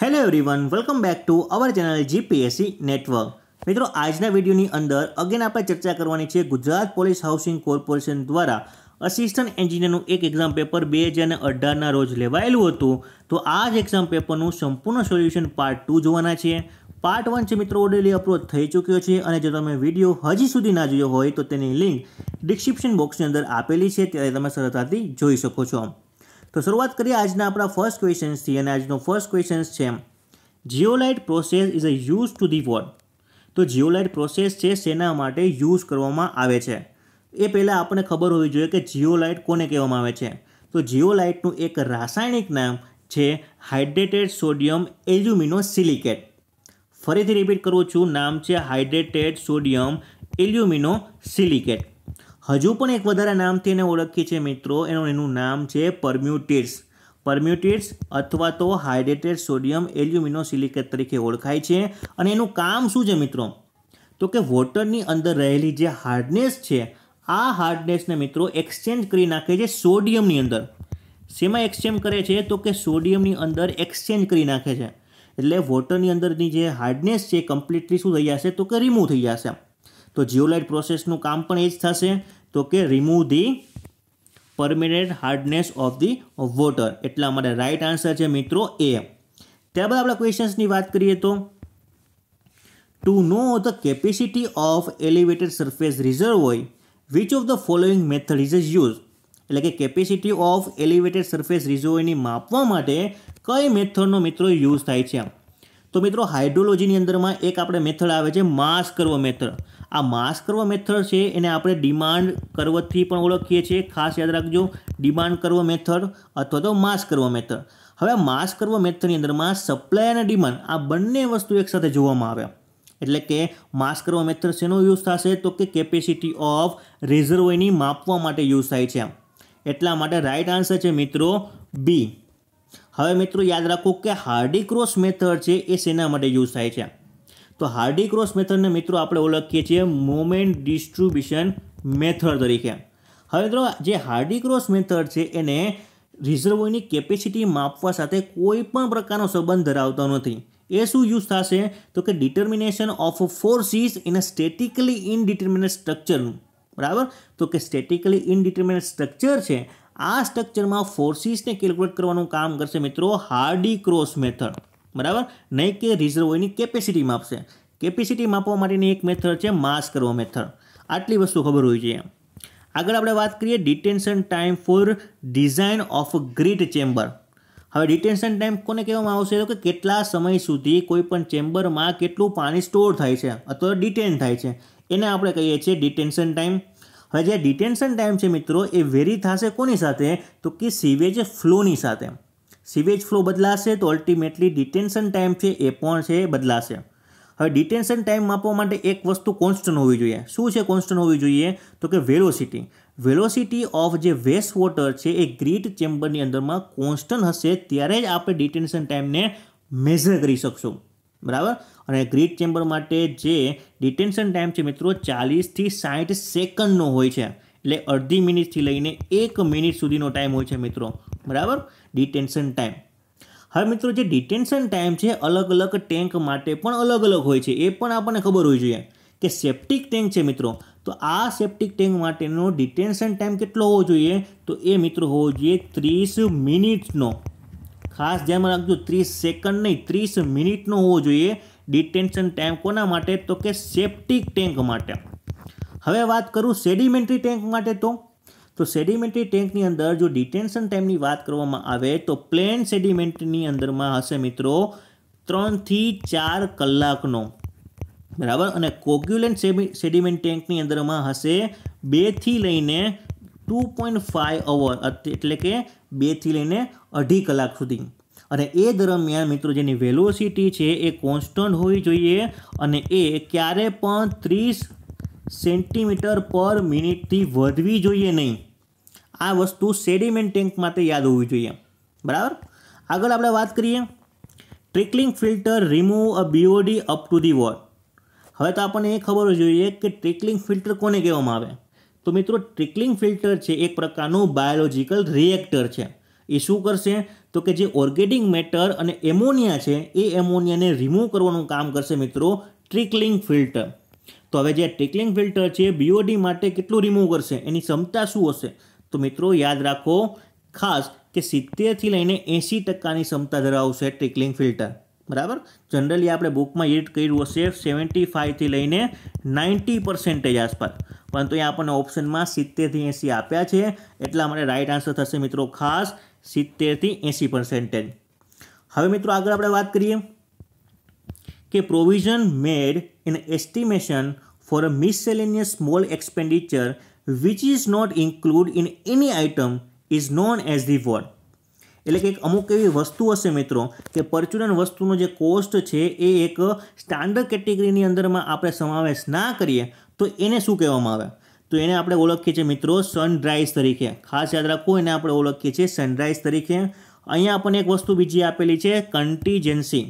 Hello everyone welcome back to our channel GPSC network મિત્રો આજના વિડીયોની અંદર અગેન આપણે ચર્ચા કરવાની છે ગુજરાત પોલીસ હાઉસિંગ કોર્પોરેશન દ્વારા અસિસ્ટન્ટ એન્જિનિયરનું એક એક્ઝામ પેપર બે હજાર અઢારના રોજ લેવાયેલું હતું તો આ જ એક્ઝામ પેપરનું સંપૂર્ણ સોલ્યુશન પાર્ટ ટુ જોવાના છે પાર્ટ વન છે મિત્રો ઓલરેડી અપલોડ થઈ ચૂક્યો છે અને જો તમે વિડીયો હજી સુધી ના જોયો હોય તો તેની લિંક ડિસ્ક્રિપ્શન બોક્સની અંદર આપેલી છે ત્યારે તમે સરળતાથી જોઈ શકો છો તો શરૂઆત કરીએ આજના આપણા ફર્સ્ટ ક્વેશ્ચન્સથી અને આજનો ફર્સ્ટ ક્વેશ્ચન્સ છે zeolite process is a use to the what તો જીઓલાઇટ પ્રોસેસ છે શેના માટે યુઝ કરવામાં આવે છે એ પહેલાં આપણને ખબર હોવી જોઈએ કે જીઓલાઇટ કોને કહેવામાં આવે છે તો જીઓલાઇટનું એક રાસાયણિક નામ છે હાઇડ્રેટેડ સોડિયમ એલ્યુમિનો સિલિકેટ ફરીથી રિપીટ કરું છું નામ છે હાઇડ્રેટેડ સોડિયમ એલ્યુમિનો સિલિકેટ હજુ પણ એક વધારે નામથી એને ઓળખીએ છીએ મિત્રો એનું એનું નામ છે પરમ્યુટેટ્સ પરમ્યુટેટ્સ અથવા તો હાઇડ્રેટેડ સોડિયમ એલ્યુમિનોસિલિકેટ તરીકે ઓળખાય છે અને એનું કામ શું છે મિત્રો તો કે વોટરની અંદર રહેલી જે હાર્ડનેસ છે આ હાર્ડનેસને મિત્રો એક્સચેન્જ કરી નાખે છે સોડિયમની અંદર શેમાં એક્સચેન્જ કરે છે તો કે સોડિયમની અંદર એક્સચેન્જ કરી નાખે છે એટલે વોટરની અંદરની જે હાર્ડનેસ છે કમ્પ્લીટલી શું થઈ જશે તો કે રિમૂવ થઈ જશે તો જીઓલાઇટ પ્રોસેસનું કામ પણ એ જ થશે તો કે remove the permanent hardness of the water એટલા માટે રાઈટ આન્સર છે મિત્રો એ ત્યારબાદ આપણા ક્વેશ્ચન્સની વાત કરીએ તો to know the capacity of elevated surface reserve હોય which of the following method is is use એટલે કે કેપેસિટી ઓફ એલિવેટેડ સરફેસ રિઝર્વની માપવા માટે કઈ મેથડનો મિત્રો યુઝ થાય છે તો મિત્રો હાઇડ્રોલોજીની અંદરમાં એક આપણે મેથડ આવે છે માસ કરવો મેથડ આ માસ કરવો મેથડ છે એને આપણે ડિમાન્ડ કરવથી પણ ઓળખીએ છીએ ખાસ યાદ રાખજો ડિમાન્ડ કરવો મેથડ અથવા તો માસ કર્વ મેથડ હવે માસ કર્વ મેથડની અંદરમાં સપ્લાય અને ડિમાન્ડ આ બંને વસ્તુ એકસાથે જોવામાં આવે એટલે કે માસ્ક કરવા મેથડ શેનો યુઝ થશે તો કે કેપેસિટી ઓફ રિઝર્વની માપવા માટે યુઝ થાય છે એટલા માટે રાઈટ આન્સર છે મિત્રો બી હવે મિત્રો યાદ રાખો કે હાર્ડી ક્રોસ મેથડ છે એ શેના માટે યુઝ થાય છે તો હાર્ડી ક્રોસ મેથડને મિત્રો આપણે ઓળખીએ છીએ મોમેન્ટ ડિસ્ટ્રીબ્યુશન મેથડ તરીકે હવે મિત્રો જે હાર્ડી ક્રોસ મેથડ છે એને રિઝર્વોયરની કેપેસિટી માપવા સાથે કોઈ પણ પ્રકારનો સંબંધ ધરાવતો નથી એ શું યુઝ થશે તો કે determination of forces in a statically indeterminate સ્ટ્રક્ચરનું બરાબર તો કે સ્ટેટિકલી ઇનડિટર્મિનેટ સ્ટ્રક્ચર છે આ સ્ટ્રક્ચરમાં ફોર્સિસને કેલ્ક્યુલેટ કરવાનું કામ કરશે મિત્રો હાર્ડી ક્રોસ મેથડ બરાબર નહીં કે રિઝર્વ એની કેપેસિટી માપશે કેપેસિટી માપવા માટેની એક મેથડ છે માસ કરવા મેથડ આટલી વસ્તુ ખબર હોવી જોઈએ આગળ આપણે વાત કરીએ detention time for design of grit chamber હવે ડિટેન્શન ટાઈમ કોને કહેવામાં આવશે કે કેટલા સમય સુધી કોઈપણ ચેમ્બરમાં કેટલું પાણી સ્ટોર થાય છે અથવા ડિટેન થાય છે એને આપણે કહીએ છીએ ડિટેન્શન ટાઈમ હવે જે ડિટેન્શન ટાઈમ છે મિત્રો એ વેરી થશે કોની સાથે તો કે સીવેજ ફ્લોની સાથે સિવેજ ફ્લો બદલાશે તો અલ્ટિમેટલી ડિટેન્શન ટાઈમ છે એ પણ છે બદલાશે હવે ડિટેન્શન ટાઈમ માપવા માટે એક વસ્તુ કોન્સ્ટન્ટ હોવી જોઈએ શું છે કોન્સ્ટન્ટ હોવી જોઈએ તો કે વેલોસિટી વેલોસિટી ઓફ જે વેસ્ટ વોટર છે એ ગ્રીડ ચેમ્બરની અંદરમાં કોન્સ્ટન્ટ હશે ત્યારે જ આપણે ડિટેન્શન ટાઈમને મેઝર કરી શકશું બરાબર અને ગ્રીડ ચેમ્બર માટે જે ડિટેન્શન ટાઈમ છે મિત્રો ચાલીસથી સાઠ સેકન્ડનો હોય છે એટલે અડધી મિનિટથી લઈને એક મિનિટ સુધીનો ટાઈમ હોય છે મિત્રો બરાબર ડિટેન્શન ટાઈમ હવે મિત્રો જે ડિટેન્શન ટાઈમ છે અલગ અલગ ટેન્ક માટે પણ અલગ અલગ હોય છે એ પણ આપણને ખબર હોવી જોઈએ કે સેપ્ટિક ટેન્ક છે મિત્રો તો આ સેપ્ટિક ટેન્ક માટેનો ડિટેન્શન ટાઈમ કેટલો હોવો જોઈએ તો એ મિત્રો હોવો જોઈએ ત્રીસ મિનિટનો ખાસ ધ્યાનમાં રાખજો ત્રીસ સેકન્ડ નહીં ત્રીસ મિનિટનો હોવો જોઈએ ડિટેન્શન ટાઈમ કોના માટે તો કે સેપ્ટિક ટેન્ક માટે હવે વાત કરું સેડિમેન્ટરી ટેન્ક માટે તો તો સેડિમેન્ટરી ટેન્કની અંદર જો ડિટેન્શન ટાઈમની વાત કરવામાં આવે તો પ્લેન સેડિમેન્ટની અંદરમાં હશે મિત્રો ત્રણથી ચાર કલાકનો બરાબર અને કોગ્યુલેન્ટ સેડિમેન્ટ ટેન્કની અંદરમાં હશે બેથી લઈને ટુ પોઈન્ટ ફાઇવ અવર એટલે કે બેથી લઈને અઢી કલાક સુધી અને એ દરમિયાન મિત્રો જેની વેલોસિટી છે એ કોન્સ્ટન્ટ હોવી જોઈએ અને એ ક્યારે પણ ત્રીસ સેન્ટીમીટર પર મિનિટથી વધવી જોઈએ નહીં આ વસ્તુ સેડિમેન્ટ ટેન્ક માટે યાદ હોવી જોઈએ બરાબર આગળ આપણે વાત કરીએ trickling filter remove a BOD up to the what હવે તો આપણને એ ખબર જોઈએ કે ટ્રિકલિંગ ફિલ્ટર કોને કહેવામાં આવે તો મિત્રો ટ્રિકલિંગ ફિલ્ટર છે એક પ્રકારનું બાયોલોજિકલ રિએક્ટર છે એ શું કરશે તો કે જે ઓર્ગેનિક મેટર અને એમોનિયા છે એ એમોનિયાને રિમૂવ કરવાનું કામ કરશે મિત્રો ટ્રિકલિંગ ફિલ્ટર તો હવે જે ટ્રિકલિંગ ફિલ્ટર છે બીઓડી માટે કેટલું રિમૂવ કરશે એની ક્ષમતા શું હશે તો મિત્રો યાદ રાખો ખાસ કે સિત્તેરથી લઈને એંસી ટકાની ક્ષમતા ધરાવશે ટ્રિકલિંગ ફિલ્ટર બરાબર જનરલી આપણે બુકમાં એડિટ કર્યું હશે સેવન્ટી ફાઇવથી લઈને નાઇન્ટી પર્સેન્ટેજ આસપાસ પરંતુ અહીંયા આપણને ઓપ્શનમાં સિત્તેરથી એંસી આપ્યા છે એટલા માટે રાઇટ આન્સર થશે મિત્રો ખાસ સિત્તેરથી એંસી પર્સેન્ટેજ હવે મિત્રો આગળ આપણે વાત કરીએ કે provision made in estimation for a miscellaneous small expenditure which is not include in any item is known as the what એટલે કે એક અમુક એવી વસ્તુ હશે મિત્રો કે પરચુરણ વસ્તુનો જે કોસ્ટ છે એ એક સ્ટાન્ડર્ડ કેટેગરીની અંદરમાં આપણે સમાવેશ ના કરીએ તો એને શું કહેવામાં આવે તો એને આપણે ઓળખીએ છીએ મિત્રો સનરાઈઝ તરીકે ખાસ યાદ રાખો એને આપણે ઓળખીએ છીએ સનરાઈઝ તરીકે અહીંયા આપણને એક વસ્તુ બીજી આપેલી છે કન્ટીજન્સી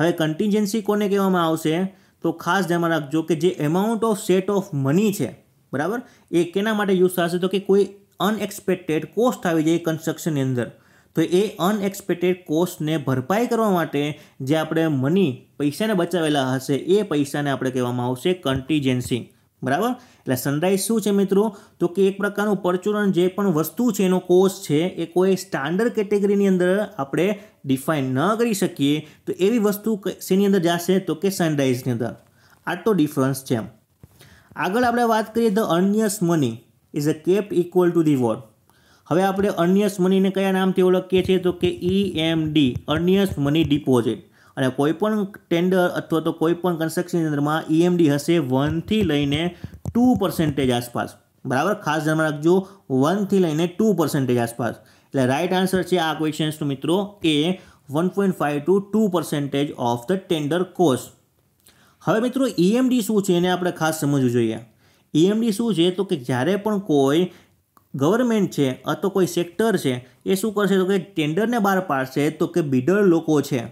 હવે કન્ટીજન્સી કોને કહેવામાં આવશે તો ખાસ ધ્યાનમાં રાખજો કે જે amount of set of money છે બરાબર એ કેના માટે યુઝ થશે તો કે કોઈ અનએક્સપેક્ટેડ કોસ્ટ આવી જાય કન્સ્ટ્રક્શનની અંદર તો એ અનએક્સપેક્ટેડ કોસ્ટને ભરપાઈ કરવા માટે જે આપણે મની પૈસાને બચાવેલા હશે એ પૈસાને આપણે કહેવામાં આવશે કન્ટીજન્સી બરાબર એટલે સનરાઈઝ શું છે મિત્રો તો કે એક પ્રકારનું પરચુરણ જે પણ વસ્તુ છે એનો કોસ્ટ છે એ કોઈ સ્ટાન્ડર્ડ કેટેગરીની અંદર આપણે ડિફાઇન ન કરી શકીએ તો એવી વસ્તુ શેની અંદર જશે તો કે સનરાઈઝની અંદર આ તો ડિફરન્સ છે એમ આગળ આપણે વાત કરીએ the earnest money is a cap equal to the what હવે આપણે અર્નિયસ મનીને કયા નામથી ઓળખીએ છીએ તો કે E e M D earnest money deposit અને કોઈપણ ટેન્ડર અથવા તો કોઈપણ કન્સ્ટ્રક્શન અંદરમાં ઈએમડી e હશે વનથી લઈને ટુ પર્સન્ટેજ આસપાસ બરાબર ખાસ ધ્યાનમાં રાખજો વનથી લઈને ટુ પર્સન્ટેજ આસપાસ એટલે રાઇટ આન્સર છે આ ક્વેશ્ચન્સનો મિત્રો A one point five to two percentage of the tender cost હવે મિત્રો ઈએમડી e શું છે એને આપણે ખાસ સમજવું જોઈએ ઈએમડી e શું છે તો કે જ્યારે પણ કોઈ ગવર્મેન્ટ છે અથવા કોઈ સેક્ટર છે એ શું કરશે તો કે ટેન્ડરને બહાર પાડશે તો કે બિડર લોકો છે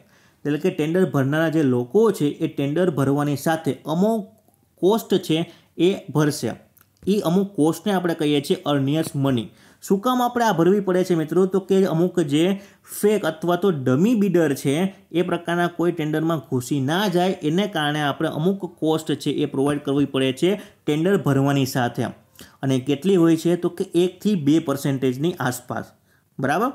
એટલે કે ટેન્ડર ભરનારા જે લોકો છે એ ટેન્ડર ભરવાની સાથે અમુક કોસ્ટ છે એ ભરશે એ અમુક કોસ્ટને આપણે કહીએ છીએ અર્નિયર્સ મની શું કામ આપણે આ ભરવી પડે છે મિત્રો તો કે અમુક જે ફેક અથવા તો ડમી બિડર છે એ પ્રકારના કોઈ ટેન્ડરમાં ઘૂસી ના જાય એને કારણે આપણે અમુક કોસ્ટ છે એ પ્રોવાઈડ કરવી પડે છે ટેન્ડર ભરવાની સાથે અને કેટલી હોય છે તો કે એકથી બે પર્સન્ટેજની આસપાસ બરાબર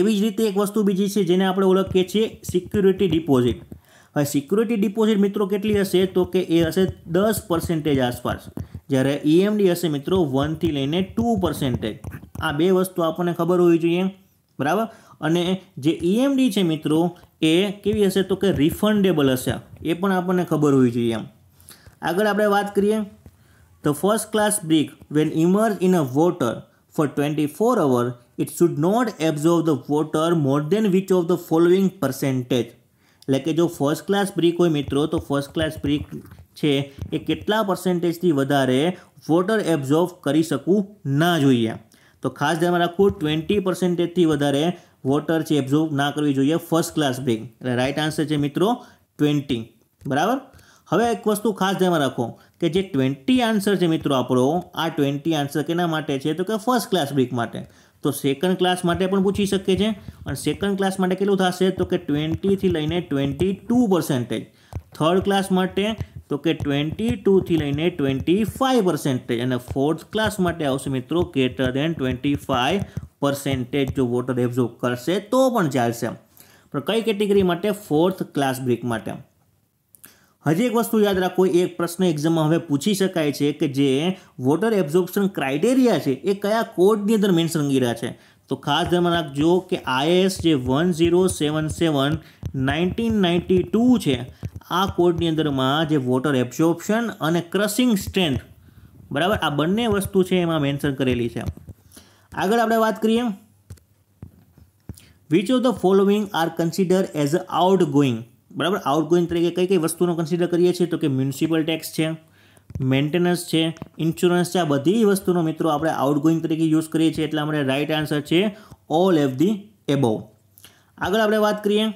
એવી જ રીતે એક વસ્તુ બીજી છે જેને આપણે ઓળખીએ છીએ સિક્યુરિટી ડિપોઝિટ હવે સિક્યુરિટી ડિપોઝિટ મિત્રો કેટલી હશે તો કે એ હશે દસ પર્સન્ટેજ આસપાસ જ્યારે ઈએમડી e હશે મિત્રો વનથી લઈને ટુ પર્સેન્ટેજ આ બે વસ્તુ આપણને ખબર હોવી જોઈએ બરાબર અને જે ઈએમડી e છે મિત્રો એ કેવી હશે તો કે રિફંડેબલ હશે એ પણ આપણને ખબર હોવી જોઈએ એમ આગળ આપણે વાત કરીએ the first class brick when immerse in a water for twenty four hour it should not absorb the water more than which ઓફ ધ following percentage એટલે કે જો ફર્સ્ટ ક્લાસ બ્રિક હોય મિત્રો તો ફર્સ્ટ ક્લાસ બ્રિક છે એ કેટલા પર્સન્ટેજથી વધારે વોટર એબ્ઝોર્વ કરી શકું ના જોઈએ તો ખાસ ધ્યાનમાં રાખવું ટ્વેન્ટી પર્સન્ટેજથી વધારે વોટર છે એબ્ઝોર્બ ના કરવી જોઈએ ફર્સ્ટ ક્લાસ બ્રેક એટલે રાઇટ આન્સર છે મિત્રો ટ્વેન્ટી બરાબર હવે એક વસ્તુ ખાસ ધ્યાનમાં રાખો કે જે ટ્વેન્ટી આન્સર છે મિત્રો આપણો આ ટ્વેન્ટી આન્સર કેના માટે છે તો કે ફર્સ્ટ ક્લાસ બ્રેક માટે તો સેકન્ડ ક્લાસ માટે પણ પૂછી શકે છે અને સેકન્ડ ક્લાસ માટે કેટલું થશે તો કે ટ્વેન્ટીથી લઈને twenty two percentage third class માટે તો કે ટ્વેન્ટી ટુથી લઈને ટ્વેન્ટી ફાઇવ પર્સેન્ટેજ અને ફોર્થ ક્લાસ માટે આવશે મિત્રો greater than twenty five percentage જો વોટર એબ્ઝોર્વ કરશે તો પણ ચાલશે પણ કઈ કેટેગરી માટે ફોર્થ ક્લાસ બ્રેક માટે હજી એક વસ્તુ યાદ રાખો એક પ્રશ્ન એક્ઝામમાં હવે પૂછી શકાય છે કે જે વોટર એબ્ઝોર્પ્શન ક્રાઇટેરિયા છે એ કયા કોડની અંદર મેન્સ મેન્શન રહ્યા છે તો ખાસ ધ્યાનમાં રાખજો કે આઈએસ જે one zero seven seven nineteen ninety two છે આ કોડની અંદરમાં જે વોટર એબ્ઝોર્પ્શન અને ક્રશિંગ સ્ટ્રેન્થ બરાબર આ બંને વસ્તુ છે એમાં મેન્શન કરેલી છે આગળ આપણે વાત કરીએ which of the following are consider as a outgoing બરાબર આઉટ ગોઈંગ તરીકે કઈ કઈ વસ્તુનો કન્સિડર કરીએ છીએ તો કે મ્યુનિસિપલ ટેક્સ છે મેન્ટેનન્સ છે ઇન્સ્યોરન્સ છે આ બધી વસ્તુનો મિત્રો આપણે આઉટ ગોઈંગ તરીકે યુઝ કરીએ છીએ એટલે આપણે રાઇટ આન્સર છે ઓલ એફ ધી એબોવ આગળ આપણે વાત કરીએ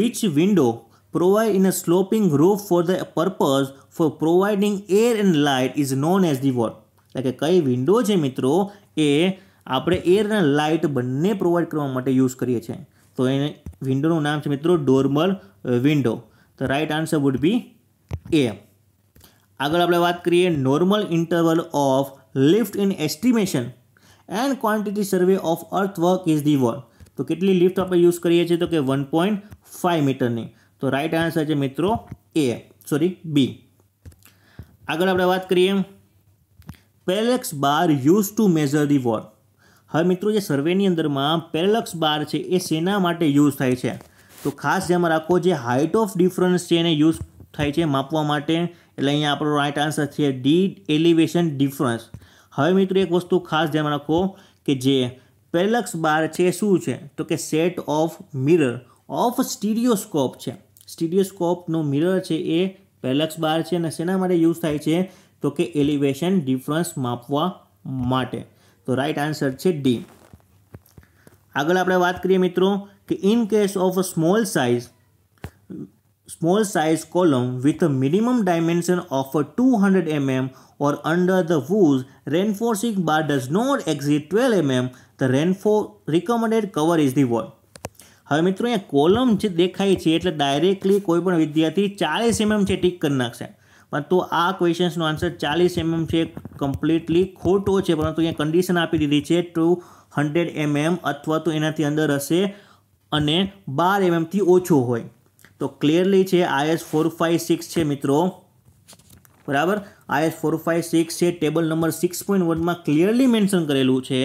which window provided in a sloping roof for the purpose for providing air and light is known as the what એટલે કે કઈ વિન્ડો છે મિત્રો એ આપણે એર અને લાઇટ બંને પ્રોવાઈડ કરવા માટે યુઝ કરીએ છીએ તો એને વિન્ડોનું નામ છે મિત્રો ડોર્મલ વિન્ડો તો right answer would be A આગળ આપણે વાત કરીએ normal interval of lift in estimation and quantity survey of earth work is the word તો કેટલી લિફ્ટ આપણે યુઝ કરીએ છીએ તો કે વન પોઈન્ટ ફાઇવ મીટરની તો રાઈટ આન્સર છે મિત્રો એ સોરી બી આગળ આપણે વાત કરીએ parallax bar use to measure the what હવે મિત્રો જે સર્વેની અંદરમાં પેલેક્સ બાર છે એ સેના માટે યુઝ થાય છે તો ખાસ ધ્યાનમાં રાખો જે હાઇટ ઓફ ડિફરન્સ છે એને યુઝ થાય છે માપવા માટે એટલે અહીંયા આપણો રાઇટ આન્સર છે ડી એલિવેશન ડિફરન્સ હવે મિત્રો એક વસ્તુ ખાસ ધ્યાનમાં રાખો કે જે પેલેક્સ બાર છે શું છે તો કે set of mirror of stereoscope છે સ્ટીડિયોસ્કોપનો મિરર છે એ પેલક્સ બાર છે અને શેના માટે યુઝ થાય છે તો કે એલિવેશન ડિફરન્સ માપવા માટે તો રાઈટ આન્સર છે ડી આગળ આપણે વાત કરીએ મિત્રો કે in case of a small size small size column with a minimum dimension of 200 mm or under the whose reinforcing bar does not exceed 12 mm, the reinforce recommended cover is the what? હવે મિત્રો અહીંયા column જે દેખાય છે એટલે directly કોઈપણ વિદ્યાર્થી ચાલીસ એમએમ MM છે ટીક કરી નાખશે પરંતુ આ ક્વેશ્ચન્સનો આન્સર ચાલીસ એમએમ છે કમ્પ્લીટલી ખોટો છે પરંતુ અહીંયા કન્ડિશન આપી દીધી છે ટુ હંડ્રેડ એમએમ અથવા તો એનાથી અંદર હશે અને બાર એમએમથી MM ઓછો હોય તો ક્લિયરલી છે આઈએસ ફોર ફાઇવ સિક્સ છે મિત્રો બરાબર આઈએસ ફોર ફાઇવ સિક્સ છે ટેબલ નંબર સિક્સ પોઈન્ટ વનમાં ક્લિયરલી મેન્શન કરેલું છે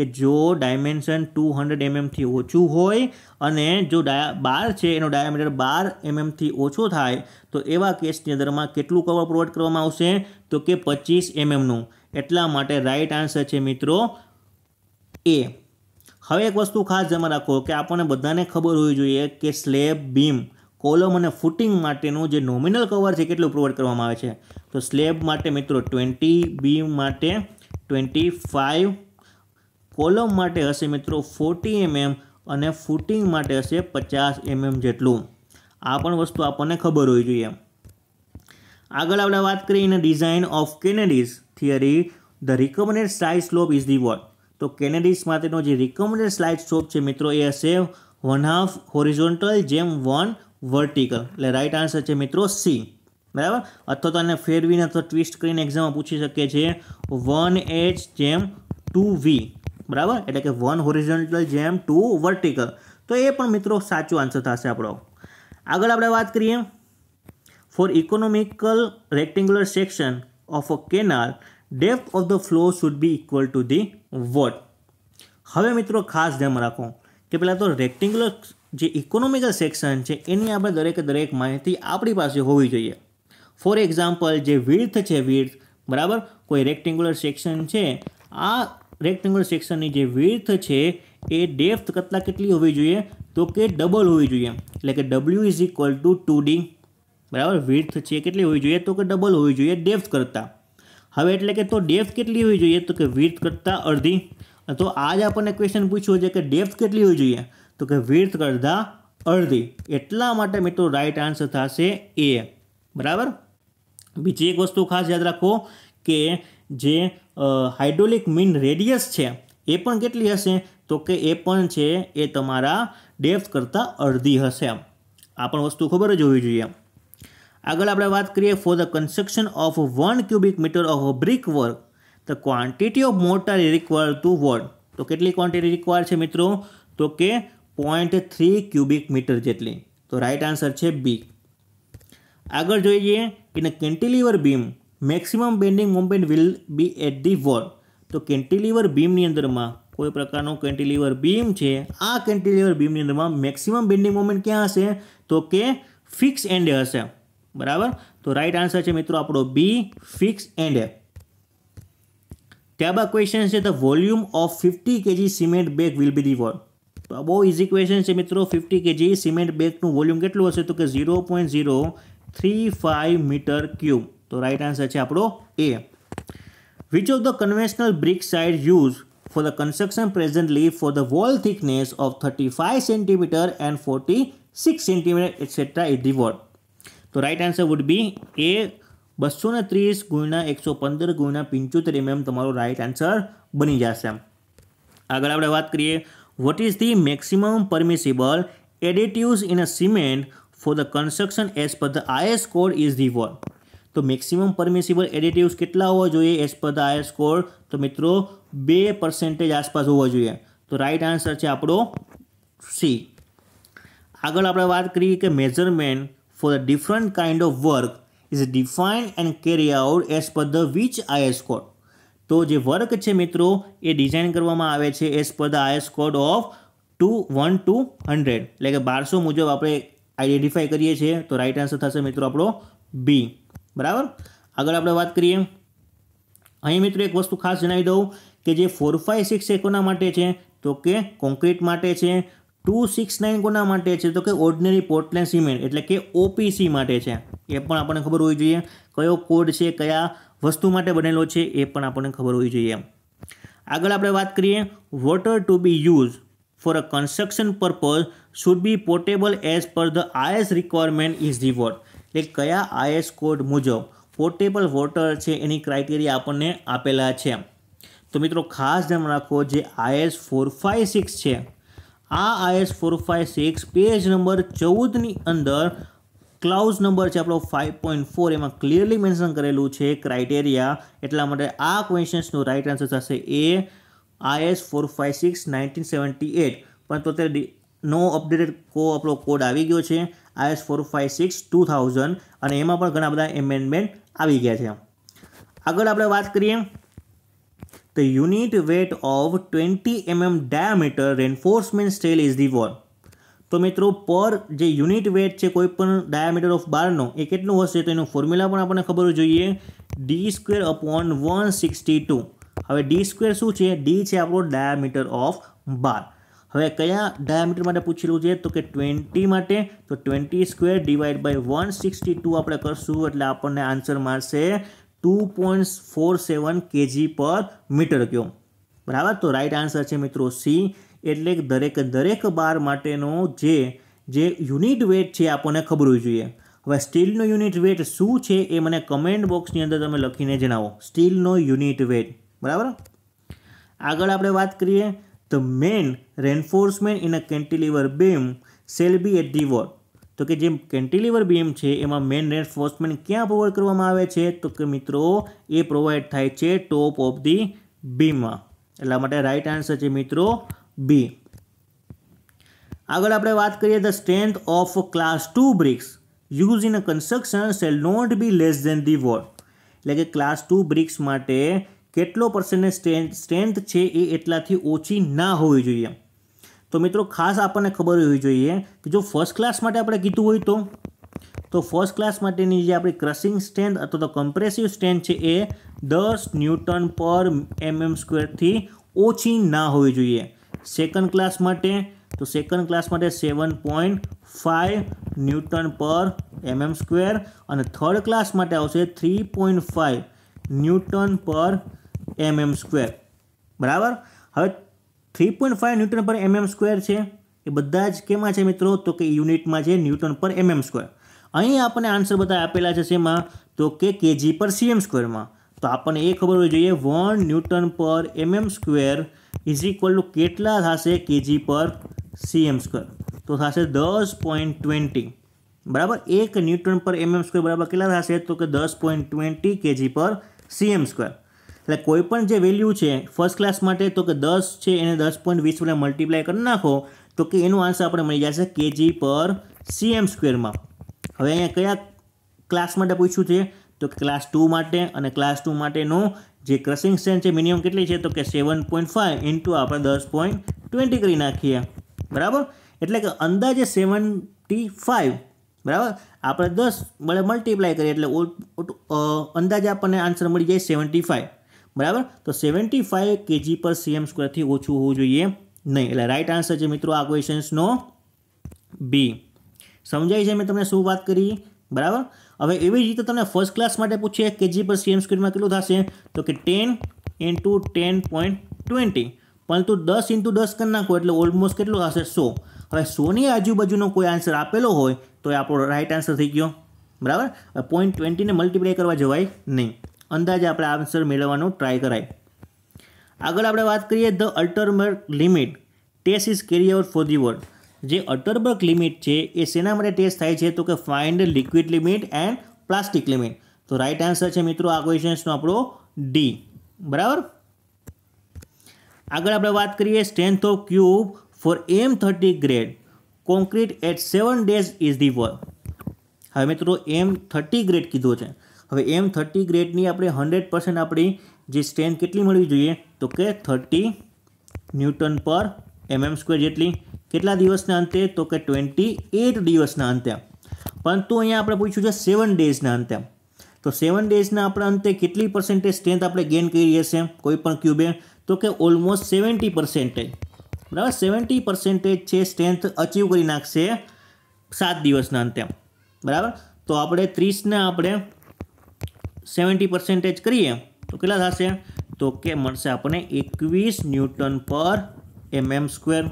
કે જો ડાયમેન્શન ટુ હંડ્રેડ એમએમથી ઓછું હોય અને જો ડાયા બાર છે એનો ડાયામીટર બાર એમએમથી mm ઓછો થાય તો એવા કેસની અંદરમાં કેટલું કવર પ્રોવાઈડ કરવામાં આવશે તો કે પચીસ એમએમનું mm એટલા માટે રાઈટ આન્સર છે મિત્રો એ હવે એક વસ્તુ ખાસ ધ્યાનમાં રાખો કે આપણને બધાને ખબર હોવી જોઈએ કે સ્લેબ બીમ કોલમ અને ફૂટિંગ માટેનું જે નોમિનલ કવર છે કેટલું પ્રોવાઈડ કરવામાં આવે છે તો સ્લેબ માટે મિત્રો ટ્વેન્ટી બી માટે ટ્વેન્ટી ફાઇવ કોલમ માટે હશે મિત્રો ફોર્ટી એમએમ અને ફૂટિંગ માટે હશે પચાસ એમએમ જેટલું આ પણ વસ્તુ આપણને ખબર હોવી જોઈએ આગળ આપણે વાત કરીએ in design of Kennedy's theory the recommended size slope is the what તો કેનેડીઝ માટેનો જે રિકમેન્ડેડ સ્લાઇડ સ્લોપ છે મિત્રો એ હશે વન હાફ હોરિઝોન્ટલ જેમ વન વર્ટિકલ એટલે રાઇટ આન્સર છે મિત્રો સી બરાબર અથવા તો આને ફેરવીને અથવા ટ્વિસ્ટ કરીને એક્ઝામમાં પૂછી શકીએ છીએ વન એચ જેમ ટુ વી બરાબર એટલે કે વન હોરિઝોન્ટલ જેમ ટુ વર્ટિકલ તો એ પણ મિત્રો સાચો આન્સર થશે આપણો આગળ આપણે વાત કરીએ for economical rectangular section of a canal depth of the flow should be equal to the what હવે મિત્રો ખાસ ધ્યાન રાખો કે પહેલાં તો રેક્ટેન્ગ્યુલર જે ઇકોનોમિકલ સેક્શન છે એની અબ દરેક દરેક માહિતી આપણી પાસે હોવી જોઈએ ફોર એક્ઝામ્પલ જે વિડ્થ છે વિડ્થ બરાબર કોઈ રેકટેંગ્યુલર સેક્શન છે આ રેકટેંગ્યુલર સેક્શનની જે વિડ્થ છે એ ડેપ્થ કેટલી કેટલી હોવી જોઈએ તો કે ડબલ હોવી જોઈએ એટલે કે w = 2d બરાબર વિડ્થ છે કેટલી હોવી જોઈએ તો કે ડબલ હોવી જોઈએ ડેપ્થ કરતા હવે એટલે કે તો ડેફ કેટલી હોવી જોઈએ તો કે વિડ્થ કરતા અર્ધી તો આજ આપણે ક્વેશ્ચન પૂછ્યો છે કે ડેપ્થ કેટલી હોવી જોઈએ તો કે વિર્થ કરતાં અડધી એટલા માટે મિત્રો રાઈટ આન્સર થશે એ બરાબર બીજી એક વસ્તુ ખાસ યાદ રાખો કે જે હાઇડ્રોલિક મીન રેડિયસ છે એ પણ કેટલી હશે તો કે એ પણ છે એ તમારા ડેફ કરતાં અડધી હશે આ પણ વસ્તુ ખબર જ હોવી જોઈએ આગળ આપણે વાત કરીએ for the construction of one cubic metre of brick work the quantity of mortar require to word તો કેટલી ક્વોન્ટિટી રિક્વાયર છે મિત્રો તો કે પોઈન્ટ થ્રી ક્યુબિક મીટર જેટલી તો રાઇટ આન્સર છે બી આગળ જોઈએ કે in cantilever beam maximum bending moment will be at the wall તો કેન્ટિલીવર બીમની અંદરમાં કોઈ પ્રકારનો કેન્ટિલીવર બીમ છે આ કેન્ટિલીવર બીમની અંદરમાં મેક્સિમમ બેન્ડિંગ મોમેન્ટ ક્યાં હશે તો કે ફિક્સ એન્ડે હશે બરાબર તો રાઇટ આન્સર છે મિત્રો આપણો બી ફિક્સ એન્ડે ત્યારબાદ ક્વેશ્ચન છે the volume of fifty KG cement bag will be the wall તો આ બહુ ઇઝી ક્વેશ્ચન છે મિત્રો ફિફ્ટી કેજી સિમેન્ટ બેગનું વોલ્યુમ કેટલું હશે તો કે zero point zero three five metre cube તો રાઈટ આન્સર છે આપણો A which of the conventional brick side use for construction the construction presently for the wall thickness of 35 centimeter and 46 centimeter etc is the word. તો right answer would be A બસો ને ત્રીસ ગુણ્યા એકસો પંદર ગુણ્યા પંચોતેર એમએમ mm તમારો રાઈટ આન્સર બની જશે આગળ આપણે વાત કરીએ what is the maximum permissible additives in a cement for the construction as per the IS तो code इज the one तो मेक्सिम परमिशिबल एडिटिव के होइए as per the Eyre score तो मित्रों बे पर्सेंटेज आसपास होइए तो राइट आंसर है आप सी आग आप बात करिए कि measurement for the different kind of work is defined and carry out as per the which ire score તો જે વર્ક છે મિત્રો એ ડિઝાઇન કરવામાં આવે છે as per the IS code of two one two hundred એટલે કે બારસો મુજબ આપણે આઈડેન્ટિફાઈ કરીએ છીએ તો રાઈટ આન્સર થશે મિત્રો આપણો બી બરાબર આગળ આપણે વાત કરીએ અહીં મિત્રો એક વસ્તુ ખાસ જણાવી દઉં કે જે ફોર ફાઇવ સિક્સ એ કોના માટે છે તો કે કોન્ક્રીટ માટે છે ટુ સિક્સ નાઇન કોના માટે છે તો કે ઓર્ડિનરી પોર્ટલેન્ડ સિમેન્ટ એટલે કે ઓપીસી માટે છે એ પણ આપણને ખબર હોવી જોઈએ કયો કોડ છે કયા વસ્તુ માટે બનેલો છે એ પણ આપણને ખબર હોવી જોઈએ આગળ આપણે વાત કરીએ water to be use for a construction purpose should be portable as per the IS requirement is reward એટલે કયા આઈએસ કોડ મુજબ પોર્ટેબલ વોટર છે એની ક્રાઇટેરિયા આપણને આપેલા છે તો મિત્રો ખાસ ધ્યાન રાખો જે આઈએસ ફોર ફાઇવ સિક્સ છે આ IS four five six page number ચૌદની અંદર ક્લાઉઝ નંબર છે આપણો ફાઇવ પોઈન્ટ ફોર એમાં ક્લિયરલી મેન્શન કરેલું છે ક્રાઇટેરિયા એટલા માટે આ ક્વેશ્ચન્સનો રાઇટ આન્સર થશે એ IS four five six nineteen seventy eight પરંતુ અત્યારે નો અપડેટેડ કો આપણો કોડ આવી ગયો છે IS four five six two thousand અને એમાં પણ ઘણા બધા એમેન્ડમેન્ટ આવી ગયા છે આગળ આપણે વાત કરીએ the unit weight of twenty MM diameter reinforcement steel is the wall તો મિત્રો પર જે યુનિટ વેટ છે કોઈપણ ડાયામીટર ઓફ બારનો એ કેટલું હશે તો એનું ફોર્મ્યુલા પણ આપણને ખબર જોઈએ D square upon one sixty two હવે ડી સ્ક્વેર શું છે ડી છે આપણો ડાયામીટર ઓફ બાર હવે કયા ડાયામીટર માટે પૂછેલું છે તો કે ટ્વેન્ટી માટે તો twenty square divide by one sixty two આપણે કરશું એટલે આપણને આન્સર મારશે two point four seven KG per metre ક્યો બરાબર તો રાઈટ આન્સર છે મિત્રો સી એટલે દરેક દરેક બાર માટેનો જે જે યુનિટ વેટ છે આપણને ખબર હોવી જોઈએ હવે સ્ટીલનો યુનિટ વેટ શું છે એ મને કમેન્ટ બોક્સની અંદર તમે લખીને જણાવો સ્ટીલનો યુનિટ વેટ બરાબર આગળ આપણે વાત કરીએ the main reinforcement in a cantilever beam shall be at the what તો કે જે કેન્ટિલિવર બીમ છે એમાં મેન રેન્ફોર્સમેન્ટ ક્યાં પ્રોવાઈડ કરવામાં આવે છે તો કે મિત્રો એ પ્રોવાઈડ થાય છે ટોપ ઓફ ધી બીમમાં એટલા માટે રાઈટ આન્સર છે મિત્રો બી આગળ આપણે વાત કરીએ the strength of class two bricks use in a construction shall not be less than the wall એટલે કે ક્લાસ ટુ બ્રિક્સ માટે કેટલો પર્સન્ટેજ સ્ટ્રેન્થ સ્ટ્રેન્થ છે એ એટલાથી ઓછી ના હોવી જોઈએ તો મિત્રો ખાસ આપણને ખબર હોવી જોઈએ કે જો ફર્સ્ટ ક્લાસ માટે આપણે કીધું હોય તો તો ફર્સ્ટ ક્લાસ માટેની જે આપણી ક્રશિંગ સ્ટ્રેન્થ અથવા તો કમ્પ્રેસિવ સ્ટ્રેન્થ છે એ દસ ન્યૂટન પર એમએમ સ્ક્વેરથી ઓછી ના હોવી જોઈએ સેકન્ડ ક્લાસ માટે તો સેકન્ડ ક્લાસ માટે seven point five newton per MM square અને થર્ડ ક્લાસ માટે આવશે three point five newton per MM square બરાબર હવે three point five newton per MM square છે એ બધા જ કેમાં છે મિત્રો તો કે યુનિટમાં છે ન્યૂટન પર એમએમ સ્ક્વેર અહીં આપણને આન્સર બધા આપેલા છે શેમાં તો કે કેજી પર સીએમ સ્ક્વેરમાં તો આપણને એ ખબર હોવી જોઈએ one newton per MM square is equal to કેટલા થશે કેજી પર સીએમ સ્ક્વેર તો થશે દસ પોઈન્ટ ટ્વેન્ટી બરાબર એક newton per MM mm square બરાબર કેટલા થશે તો કે દસ point twenty KG per CM square એટલે કોઈપણ જે વેલ્યુ છે ફર્સ્ટ ક્લાસ માટે તો કે દસ છે એને દસ પોઈન્ટ વીસ વડે મલ્ટીપ્લાય કરી નાખો તો કે એનો આન્સર આપણે મળી જશે કેજી પર સીએમ સ્ક્વેરમાં હવે અહીંયા કયા ક્લાસ માટે પૂછ્યું છે તો કે ક્લાસ ટુ માટે અને ક્લાસ ટુ માટેનો જે ક્રશિંગ સ્ટ્રેન્થ છે મિનિમમ કેટલી છે તો કે સેવન પોઈન્ટ ફાઇવ ઇન્ટુ આપણે દસ પોઈન્ટ ટ્વેન્ટી કરી નાખીએ બરાબર એટલે કે અંદાજે સેવન્ટી ફાઇવ બરાબર આપણે દસ મળે મલ્ટીપ્લાય કરીએ એટલે અંદાજે આપણને આન્સર મળી જાય સેવન્ટી ફાઇવ બરાબર તો seventy five KG per CM સ્ક્વેરથી ઓછું હોવું જોઈએ નહીં એટલે રાઇટ આન્સર છે મિત્રો આ ક્વેશ્ચન્સનો બી સમજાય છે મેં તમને શું વાત કરી બરાબર હવે એવી રીતે તમને ફર્સ્ટ ક્લાસ માટે પૂછે કેજી પર સીએમ સ્ક્વેરમાં કેટલું થશે તો કે ten into ten point twenty પરંતુ દસ ઇન્ટુ દસ કરી નાખો એટલે ઓલમોસ્ટ કેટલું થશે સો હવે સોની આજુબાજુનો કોઈ આન્સર આપેલો હોય તો એ આપણો રાઇટ આન્સર થઈ ગયો બરાબર પોઈન્ટ ટ્વેન્ટીને મલ્ટીપ્લાય કરવા જવાય નહીં અંદાજે આપણે આન્સર મેળવવાનો ટ્રાય કરાય આગળ આપણે વાત કરીએ the ultimate limit test is carry out for the word જે અટરબર્ગ લિમિટ છે એ શેના માટે ટેસ્ટ થાય છે તો કે find liquid limit and plastic limit તો રાઈટ આન્સર છે મિત્રો આ ક્વેશ્ચન્સનો આપણો ડી બરાબર આગળ આપણે વાત કરીએ strength of cube for M thirty grade concrete at seven days is the work હવે મિત્રો એમ થર્ટી ગ્રેડ કીધો છે હવે એમ થર્ટી ગ્રેડની આપણે હંડ્રેડ પર્સન્ટ આપણી જે સ્ટ્રેન્થ કેટલી મળવી જોઈએ તો કે thirty newton per MM square જેટલી કેટલા દિવસના અંતે તો કે ટ્વેન્ટી એટ દિવસના અંતે પરંતુ અહીંયા આપણે પૂછ્યું છે સેવન ડેઝના અંતે તો સેવન ડેઝના આપણા અંતે કેટલી પરસેન્ટેજ સ્ટ્રેન્થ આપણે ગેઇન કરી હશે કોઈ પણ ક્યુબે તો કે ઓલમોસ્ટ સેવન્ટી પરસેન્ટેજ બરાબર સેવન્ટી પરસેન્ટેજ છે સ્ટ્રેન્થ અચીવ કરી નાખશે સાત દિવસના અંતે બરાબર તો આપણે ત્રીસને આપણે સેવન્ટી પરસેન્ટેજ કરીએ તો કેટલા થશે તો કે મળશે આપણને એકવીસ newton per MM mm square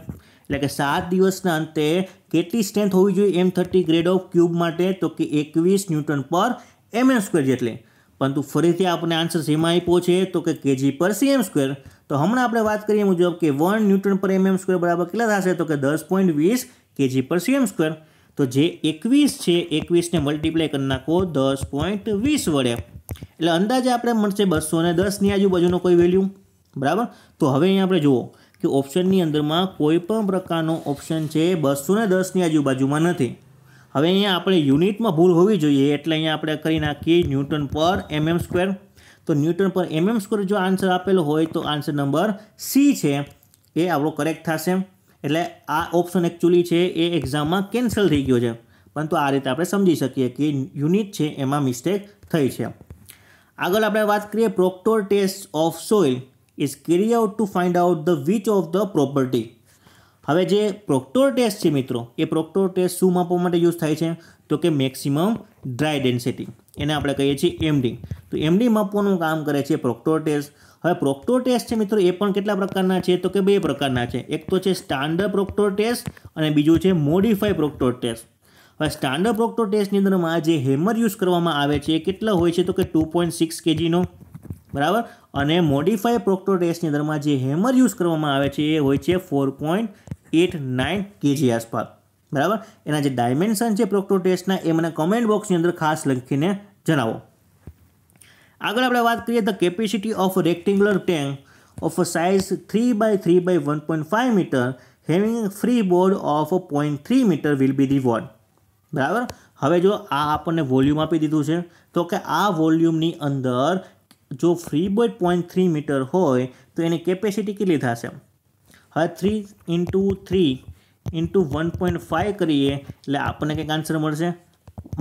એટલે કે સાત દિવસના અંતે કેટલી સ્ટ્રેન્થ હોવી જોઈએ M thirty grade of cube માટે તો કે એકવીસ newton per MM mm square જેટલી પરંતુ ફરીથી આપણે આન્સર જેમાં આપ્યો છે તો કે કેજી પર સી એમ સ્ક્વેર તો હમણાં આપણે વાત કરીએ મુજબ કે one newton per MM square બરાબર કેટલા થશે તો કે દસ પોઈન્ટ વીસ કેજી પર સીએમ સ્ક્વેર તો જે એકવીસ છે એકવીસને મલ્ટીપ્લાય કરી નાખો દસ પોઈન્ટ વીસ વડે એટલે અંદાજે આપણે મળશે બસો ને દસની આજુબાજુનો કોઈ વેલ્યુ બરાબર તો હવે અહીંયા આપણે જુઓ કે ઓપ્શનની અંદરમાં કોઈ પણ પ્રકારનો ઓપ્શન છે બસો ને દસની આજુબાજુમાં નથી હવે અહીંયા આપણે યુનિટમાં ભૂલ હોવી જોઈએ એટલે અહીંયા આપણે કરી નાખીએ ન્યૂટન પર એમએમ સ્ક્વેર તો ન્યૂટન પર એમએમ સ્ક્વેર જો આન્સર આપેલો હોય તો આન્સર નંબર સી છે એ આપણો કરેક્ટ થશે એટલે આ ઓપ્શન એકચ્યુઅલી છે એ એક્ઝામમાં કેન્સલ થઈ ગયો છે પરંતુ આ રીતે આપણે સમજી શકીએ કે યુનિટ છે એમાં મિસ્ટેક થઈ છે આગળ આપણે વાત કરીએ Proctor test of soil is carry out to find out the which of the property હવે જે પ્રોક્ટોર ટેસ્ટ છે મિત્રો એ પ્રોક્ટોર ટેસ્ટ શું માપવા માટે યુઝ થાય છે તો કે મેક્સિમમ ડ્રાય ડેન્સિટી એને આપણે કહીએ છીએ એમડી તો એમડી માપવાનું કામ કરે છે પ્રોક્ટોર ટેસ્ટ હવે પ્રોક્ટોર ટેસ્ટ છે મિત્રો એ પણ કેટલા પ્રકારના છે તો કે બે પ્રકારના છે એક તો છે સ્ટાન્ડર્ડ પ્રોક્ટોર ટેસ્ટ અને બીજું છે મોડિફાઈ પ્રોક્ટોર ટેસ્ટ હવે સ્ટાન્ડર્ડ પ્રોક્ટોર ટેસ્ટની અંદરમાં જે હેમર યુઝ કરવામાં આવે છે એ કેટલા હોય છે તો કે ટુ પોઈન્ટ સિક્સ કેજીનો બરાબર અને મોડિફાઈ પ્રોક્ટો અંદરમાં જે હેમર યુઝ કરવામાં આવે છે એ હોય છે four point eight nine KG આસપાસ બરાબર એના જે ડાયમેન્શન છે પ્રોક્ટો ટેસ્ટના એ મને કમેન્ટ બોક્સની અંદર ખાસ લખીને જણાવો આગળ આપણે વાત કરીએ the capacity of rectangular tank of size three by three by one point five metre having free board of point three metre will be the what બરાબર હવે જો આ આપણને વોલ્યુમ આપી દીધું છે તો કે આ વોલ્યુમની અંદર જો free board point three metre હોય તો એની કેપેસિટી કેટલી થશે હવે three into three into one point five કરીએ એટલે આપણને કંઈક આન્સર મળશે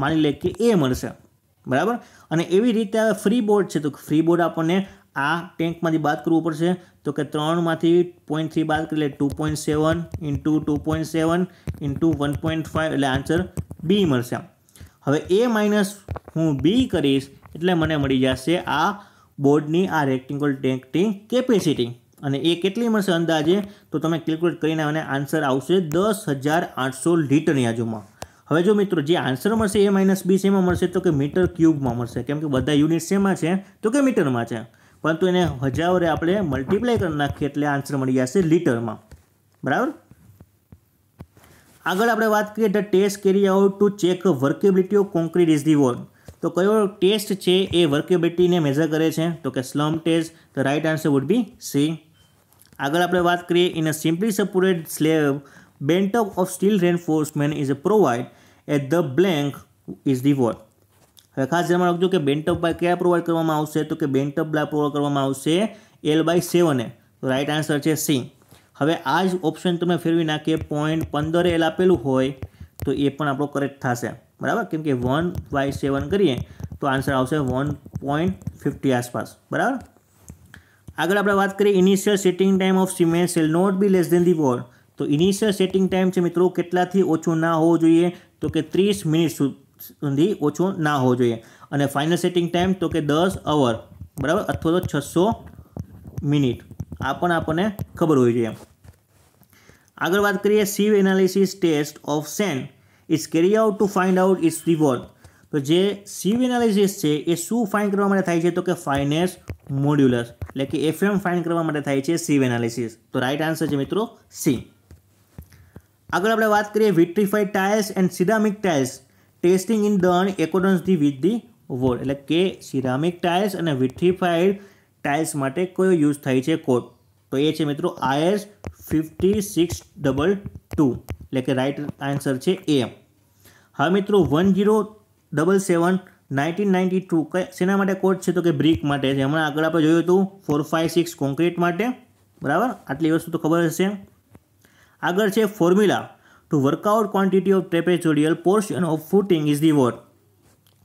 માની લે કે એ મળશે બરાબર અને એવી રીતે હવે ફ્રી બોર્ડ છે તો ફ્રી બોર્ડ આપણને આ ટેન્કમાંથી બાદ કરવું પડશે તો કે ત્રણમાંથી પોઈન્ટ થ્રી બાદ કરી લે two point seven into two point seven into one point five એટલે આન્સર બી મળશે હવે એ માઇનસ હું બી કરીશ એટલે મને મળી જશે આ બોર્ડની આ રેક્ટિંગલ ટેન્કની કેપેસિટી અને એ કેટલી મળશે અંદાજે તો તમે કેલ્ક્યુલેટ કરીને અને આન્સર આવશે દસ હજાર આઠસો લીટરની આજુમાં હવે જો મિત્રો જે આન્સર મળશે એ માઇનસ બી સેમાં મળશે તો કે મીટર ક્યુબમાં મળશે કેમ કે બધા યુનિટ સેમાં છે તો કે મીટરમાં છે પરંતુ એને હજારે આપણે મલ્ટીપ્લાય કરી નાખીએ એટલે આન્સર મળી જશે લીટરમાં બરાબર આગળ આપણે વાત કરીએ the test carry out to check workability of concrete is the wall તો કયો ટેસ્ટ છે એ વર્કેબિલિટીને મેઝર કરે છે તો કે સ્લમ ટેસ્ટ તો right answer would be C આગળ આપણે વાત કરીએ in a simply supported slab bent up of steel reinforcement is a provide at the blank is the what હવે ખાસ ધ્યાનમાં રાખજો કે બેન્ટોપ બાય કયા પ્રોવાઈડ કરવામાં આવશે તો કે બેન્ટોપ બાય પ્રોવાઇડ કરવામાં આવશે એલ બાય સેવને તો રાઇટ આન્સર છે સી હવે આ જ ઓપ્શન તમે ફેરવી નાખીએ પોઈન્ટ પંદરે એલ આપેલું હોય તો એ પણ આપણો કરેક્ટ થશે બરાબર કેમ કે વન વાય સેવન કરીએ તો આન્સર આવશે વન પોઈન્ટ ફિફ્ટી આસપાસ બરાબર આગળ આપણે વાત કરીએ initial setting time of cement shall not be less then the war તો ઇનિશિયલ સેટિંગ ટાઈમ છે મિત્રો કેટલાથી ઓછો ના હોવો જોઈએ તો કે ત્રીસ મિનિટ સુધી ઓછો ના હોવો જોઈએ અને ફાઇનલ સેટિંગ ટાઈમ તો કે દસ અવર બરાબર અથવા તો છસો મિનિટ આ પણ આપણને ખબર હોવી જોઈએ આગળ વાત કરીએ sieve analysis test of sand is carry out to find out its revolve તો જે સીવ એનાલિસિસ છે એ શું ફાઇન કરવા માટે થાય છે તો કે ફાઇનેસ મોડ્યુલસ એટલે કે એફએમ ફાઇન કરવા માટે થાય છે સીવ એનાલિસિસ તો રાઇટ આન્સર છે મિત્રો સી આગળ આપણે વાત કરીએ vitrified tiles and ceramic tiles testing in done the with the word એટલે કે સિરામિક ટાઇલ્સ અને વિટ્રીફાઈડ ટાઇલ્સ માટે કયો યુઝ થાય છે કોડ તો એ છે મિત્રો IS fifty six double two એટલે કે રાઇટ આન્સર છે એ હવે મિત્રો one zero double seven nineteen ninety two કઈ શેના માટે કોડ છે તો કે બ્રિક માટે છે હમણાં આગળ આપણે જોયું હતું ફોર ફાઇવ સિક્સ કોન્ક્રીટ માટે બરાબર આટલી વસ્તુ તો ખબર હશે આગળ છે formula to work out quantity of trapezoidal portion of footing is the what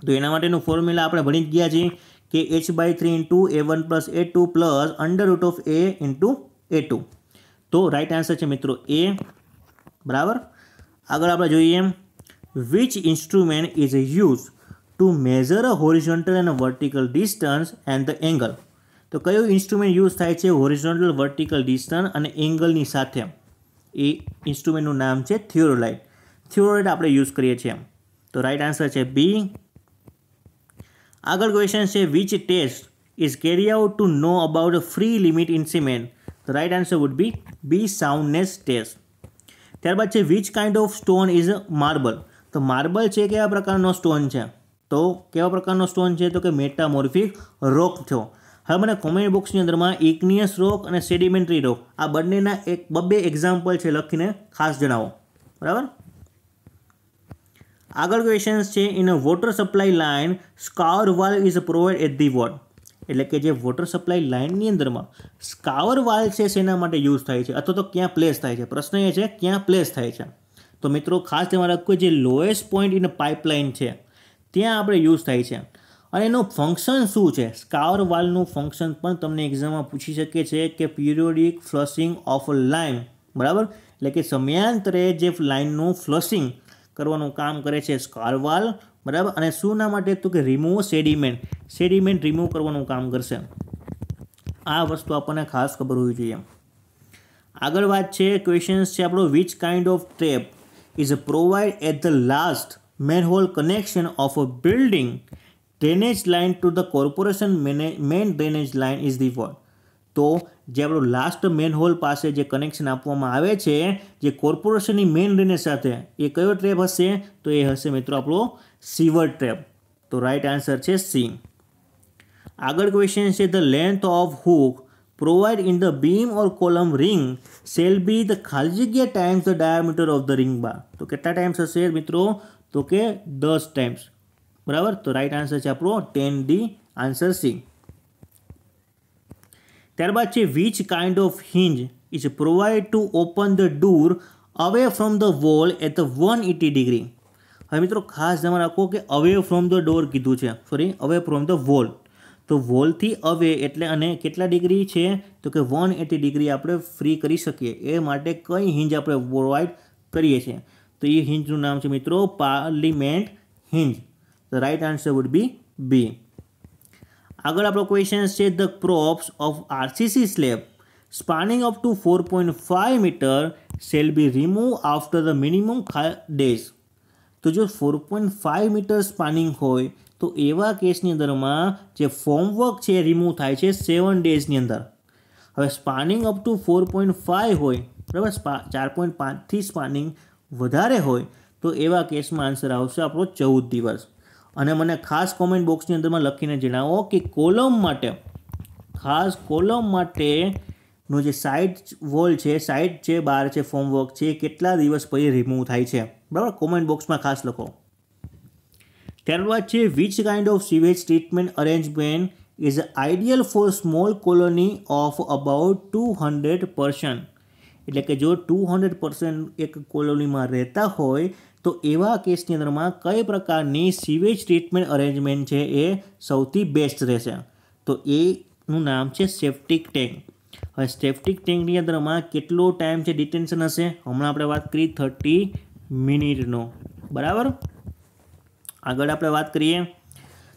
તો એના માટેનું ફોર્મ્યુલા આપણે ભણી જ ગયા છીએ કે H by three into A one plus A two plus under root of A into A two તો રાઇટ આન્સર છે મિત્રો એ બરાબર આગળ આપણે જોઈએ એમ which instrument is use to measure a horizontal and vertical distance and the angle તો કયો ઇન્સ્ટ્રુમેન્ટ યુઝ થાય છે હોરિઝોન્ટલ વર્ટિકલ ડિસ્ટન્સ અને એંગલની સાથે એ ઇન્સ્ટ્રુમેન્ટનું નામ છે થિયોરોલાઇટ થિયોરોલાઇટ આપણે યુઝ કરીએ છીએ એમ તો રાઈટ આન્સર છે બી આગળ ક્વેશ્ચન છે which test is carry out to know about free limit in cement તો right answer would be B soundness test ત્યારબાદ છે which kind of stone is marble તો માર્બલ છે કેવા પ્રકારનો સ્ટોન છે તો કેવા પ્રકારનો સ્ટોન છે તો કે મેટામોર્ફિક રોક થયો હવે મને કોમેન્ટ બોક્સની અંદરમાં ઇગ્નિયસ રોક અને સેડિમેન્ટરી રોક આ બંનેના એક બબ્બે એક્ઝામ્પલ છે લખીને ખાસ જણાવો બરાબર આગળ ક્વેશ્ચન્સ છે in a water supply line scour valve is provide at the what એટલે કે જે વોટર સપ્લાય લાઇનની અંદરમાં સ્કાવર વાલ છે શેના માટે યુઝ થાય છે અથવા તો ક્યાં પ્લેસ થાય છે પ્રશ્ન એ છે ક્યાં પ્લેસ થાય છે તો મિત્રો ખાસ ધ્યાન રાખો જે લોએસ્ટ પોઈન્ટ ઇન પાઇપલાઇન છે ત્યાં આપણે યુઝ થાય છે અને એનું ફંક્શન શું છે સ્કાવર વાલનું ફંક્શન પણ તમને એક્ઝામમાં પૂછી શકે છે કે પિરિયોડિક ફ્લશિંગ ઓફ લાઇન બરાબર એટલે કે સમયાંતરે જે લાઇનનું ફ્લશિંગ કરવાનું કામ કરે છે સ્કાવર વાલ બરાબર અને શુંના માટે તો કે રિમૂવ સેડિમેન્ટ સેડિમેન્ટ રિમૂવ કરવાનું કામ કરશે આ વસ્તુ આપણને ખાસ ખબર હોવી જોઈએ આગળ વાત છે ક્વેશ્ચન્સ છે આપણો which kind of trap is provide at the last manhole connection of a building drainage line to the corporation main drainage line is the what તો જે આપણો લાસ્ટ મેન હોલ પાસે જે કનેક્શન આપવામાં આવે છે જે કોર્પોરેશનની મેન ડ્રેનેજ સાથે એ કયો ટ્રેપ હશે તો એ હશે મિત્રો આપણો સીવર ટ્રેપ તો રાઈટ આન્સર છે સી આગળ ક્વેશ્ચન છે the length of hook provide in the beam or column ring shall be the ખાલી જગ્યા times the diameter of the ring bar તો કેટલા ટાઈમ્સ હશે મિત્રો તો કે દસ ટાઈમ્સ બરાબર તો રાઈટ આન્સર છે આપણો ટેન ડી આન્સર સી ત્યારબાદ છે which kind of hinge is provide to open the door away from the wall at the one eighty degree હવે મિત્રો ખાસ ધ્યાન રાખો કે અવે ફ્રોમ ધ ડોર કીધું છે સોરી અવે ફ્રોમ ધ વોલ તો વોલથી અવે એટલે અને કેટલા ડિગ્રી છે તો કે વન એટી ડિગ્રી આપણે ફ્રી કરી શકીએ એ માટે કઈ હિંજ આપણે પ્રોવાઈડ કરીએ છીએ તો એ હિંજનું નામ છે મિત્રો parliament hinge the right answer would be B આગળ આપણો ક્વેશ્ચન છે the props of RCC slab spanning up to four point five metre shall be remove after the minimum days તો જો four point five metre spanning હોય તો એવા કેસની અંદરમાં જે ફોર્મવર્ક છે એ રિમૂવ થાય છે સેવન ડેઝની અંદર હવે spanning up to four point five હોય બરાબર સ્પા ચાર પોઈન્ટ પાંચથી સ્પાનિંગ વધારે હોય તો એવા કેસમાં આન્સર આવશે આપણો ચૌદ દિવસ અને મને ખાસ કોમેન્ટ બોક્સની અંદરમાં લખીને જણાવો કે કોલમ માટે ખાસ કોલમ માટેનો જે સાઇડ વોલ છે સાઇડ જે બાર છે ફોર્મવર્ક છે એ કેટલા દિવસ પછી રિમૂવ થાય છે બરાબર કોમેન્ટ બોક્સમાં ખાસ લખો ત્યારબાદ છે which kind of sewage treatment arrangement is ideal for small colony of about two hundred percent એટલે કે જો ટુ હંડ્રેડ પર્સન્ટ એક કોલોનીમાં રહેતા હોય તો એવા કેસની અંદરમાં કઈ પ્રકારની સીવેજ ટ્રીટમેન્ટ અરેન્જમેન્ટ છે એ સૌથી બેસ્ટ રહેશે તો એનું નામ છે સેફ્ટિક ટેન્ક હવે સેફ્ટિક ટેન્કની અંદરમાં કેટલો ટાઈમ છે ડિટેન્શન હશે હમણાં આપણે વાત કરી થર્ટી મિનિટનો બરાબર આગળ આપણે વાત કરીએ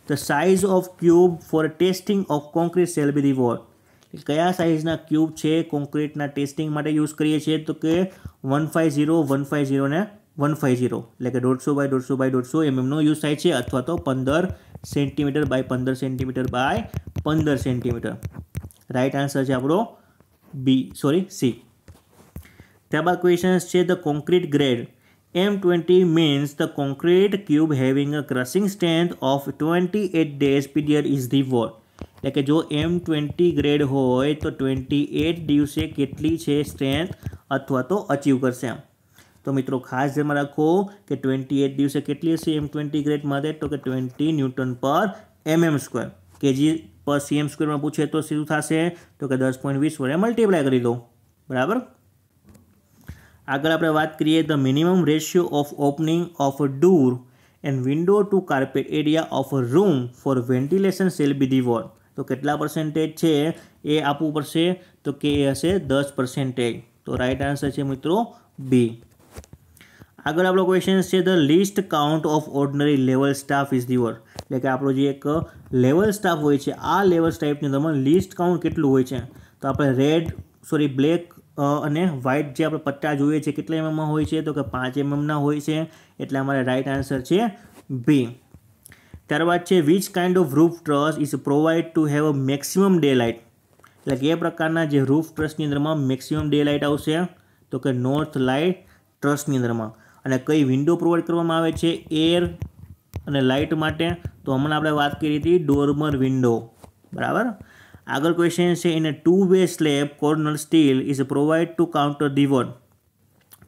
the size of cube for testing of concrete shall be reward કયા સાઇઝના ક્યુબ છે કોન્ક્રીટના ટેસ્ટિંગ માટે યુઝ કરીએ છીએ તો કે one five zero one five zero ને વન ફાઇવ ઝીરો એટલે કે દોઢસો બાય દોઢસો બાય દોઢસો એમએમનો mm યુઝ થાય છે અથવા તો પંદર સેન્ટીમીટર બાય પંદર સેન્ટીમીટર બાય પંદર સેન્ટીમીટર રાઈટ આન્સર છે આપણો બી સોરી સી ત્યારબાદ ક્વેશ્ચન્સ છે the concrete grade M20 means the concrete cube having a crushing strength of 28 days period is the word. એટલે કે જો M20 ગ્રેડ હોય તો 28 દિવસે કેટલી છે સ્ટ્રેન્થ અથવા તો અચીવ કરશે. તો મિત્રો ખાસ ધ્યાન રાખો કે 28 દિવસે કેટલી છે M20 ગ્રેડ الماده તો કે 20 ન્યુટન પર mm2 kg પર cm2 માં પૂછે તો સીધું થશે તો કે 10.20 વડે મલ્ટીપ્લાય કરી દો. બરાબર? આગળ આપણે વાત કરીએ the minimum ratio of opening of a door and window to carpet area of a room for ventilation shall be the what તો કેટલા પર્સન્ટેજ છે એ આપવું પડશે તો કે એ હશે દસ પર્સન્ટેજ તો રાઈટ આન્સર છે મિત્રો બી આગળ આપણો ક્વેશ્ચન છે the list count of ordinary level staff is the word એટલે કે આપણો જે એક લેવલ સ્ટાફ હોય છે આ લેવલ સ્ટાફની તમે લિસ્ટ કાઉન્ટ કેટલું હોય છે તો આપણે રેડ સોરી બ્લેક અને વ્હાઇટ જે આપણે પટ્ટા જોઈએ છે કેટલા એમએમમાં હોય છે તો કે પાંચ એમએમના હોય છે એટલે અમારે રાઇટ આન્સર છે બી ત્યારબાદ છે which kind of roof truss is provide to have a maximum daylight એટલે કે એ પ્રકારના જે રૂફ ટ્રસ્ટની અંદરમાં મેક્સિમમ ડે લાઇટ આવશે તો કે નોર્થ લાઇટ ટ્રસ્ટની અંદરમાં અને કઈ વિન્ડો પ્રોવાઈડ કરવામાં આવે છે એર અને લાઇટ માટે તો હમણાં આપણે વાત કરી હતી ડોરમર વિન્ડો બરાબર આગળ ક્વેશ્ચન છે in a two way slab corner steel is provide to counter the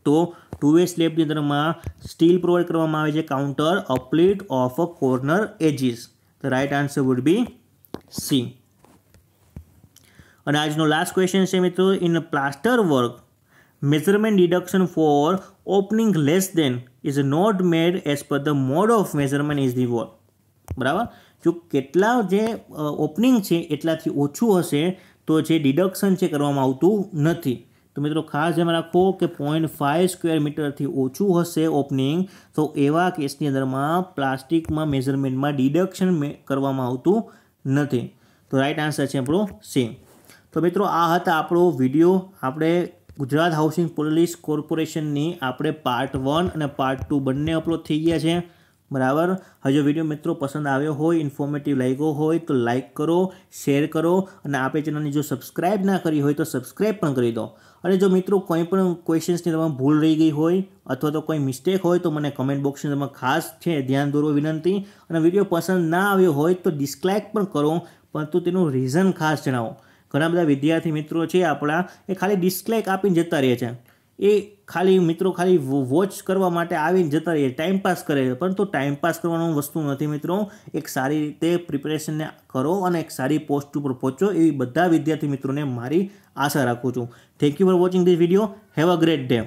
તો ટુ વે સ્લેબની અંદરમાં સ્ટીલ પ્રોવાઈડ કરવામાં આવે છે counter uplift of a corner edges the right answer would be C અને આજનો લાસ્ટ ક્વેશ્ચન છે મિત્રો in plaster work measurement deduction for opening less than is not made as per the mode of measurement is the wall બરાબર જો કેટલા જે opening છે એટલાથી ઓછું હશે તો જે ડિડક્શન છે કરવામાં આવતું નથી તો મિત્રો ખાસ ધ્યાન રાખો કે પોઈન્ટ ફાઇવ સ્ક્વેર મીટરથી ઓછું હશે ઓપનિંગ તો એવા કેસની અંદરમાં પ્લાસ્ટિકમાં મેઝરમેન્ટમાં ડિડક્શન કરવામાં આવતું નથી તો રાઈટ આન્સર છે આપણો સી તો મિત્રો આ હતા આપણો વિડીયો આપણે ગુજરાત હાઉસિંગ પોલીસ કોર્પોરેશનની આપણે પાર્ટ વન અને પાર્ટ ટુ બંને અપલોડ થઈ ગયા છે બરાબર હજુ વિડીયો મિત્રો પસંદ આવ્યો હોય ઇન્ફોર્મેટિવ લાગ્યો હોય તો લાઇક કરો શેર કરો અને આપણી ચેનલને જો સબસ્ક્રાઇબ ના કરી હોય તો સબસ્ક્રાઇબ પણ કરી દો અને જો મિત્રો કોઈ પણ ક્વેશ્ચન્સની તમે ભૂલ રહી ગઈ હોય અથવા તો કોઈ મિસ્ટેક હોય તો મને કમેન્ટ બોક્સની તમે ખાસ છે ધ્યાન દોરવો વિનંતી અને વિડીયો પસંદ ના આવ્યો હોય તો ડિસલાઇક પણ કરો પરંતુ તેનું રીઝન ખાસ જણાવો ઘણા બધા વિદ્યાર્થી મિત્રો છે આપણા એ ખાલી ડિસલાઇક આપીને જતા રહે છે એ ખાલી મિત્રો ખાલી વોચ કરવા માટે આવીને જતા રહીએ ટાઈમ પાસ કરે પરંતુ ટાઈમ પાસ કરવાનું વસ્તુ નથી મિત્રો એક સારી રીતે પ્રિપેરેશનને કરો અને એક સારી પોસ્ટ ઉપર પહોંચો એવી બધા વિદ્યાર્થી મિત્રોને મારી આશા રાખું છું thank you for watching this video have a great day